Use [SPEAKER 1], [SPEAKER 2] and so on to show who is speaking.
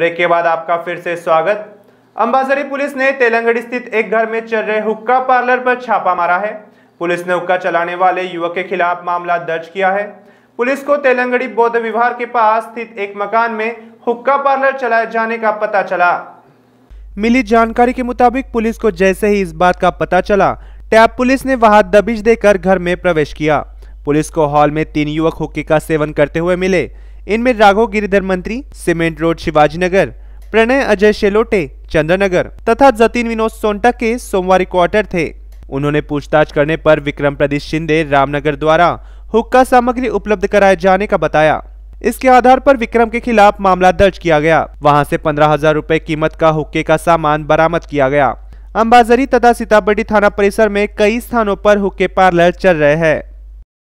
[SPEAKER 1] break के बाद आपका फिर से स्वागत अंबाजरी पुलिस ने तेलंगड़ स्थित एक घर में चल रहे हुक्का पार्लर पर छापा मारा है पुलिस ने हुक्का चलाने वाले युवक के खिलाफ मामला दर्ज किया है पुलिस को तेलंगड़ी बौद्ध विहार के पास स्थित एक मकान में हुक्का पार्लर चलाए जाने का पता चला मिली जानकारी के मुताबिक पुलिस को जैसे ही इस बात का पता चला टैब पुलिस ने वहां दबिश देकर घर में प्रवेश किया पुलिस को हॉल में तीन युवक हुक्के का सेवन करते हुए मिले इनमें राघव गिरिधर मंत्री सीमेंट रोड शिवाजीनगर प्रणय अजय शेलोटे चंद्रनगर तथा जतीन विनोद सोनटक के सोमवार क्वार्टर थे उन्होंने पूछताछ करने पर विक्रम प्रदीप शिंदे रामनगर द्वारा हुक्का सामग्री उपलब्ध कराए जाने का बताया इसके आधार पर विक्रम के खिलाफ मामला दर्ज किया गया वहां से पंद्रह हजार रूपए कीमत का हुक्के का सामान बरामद किया गया अम्बाजरी तथा सीताबड़ी थाना परिसर में कई स्थानों पर हुक्के पार्लर चल रहे हैं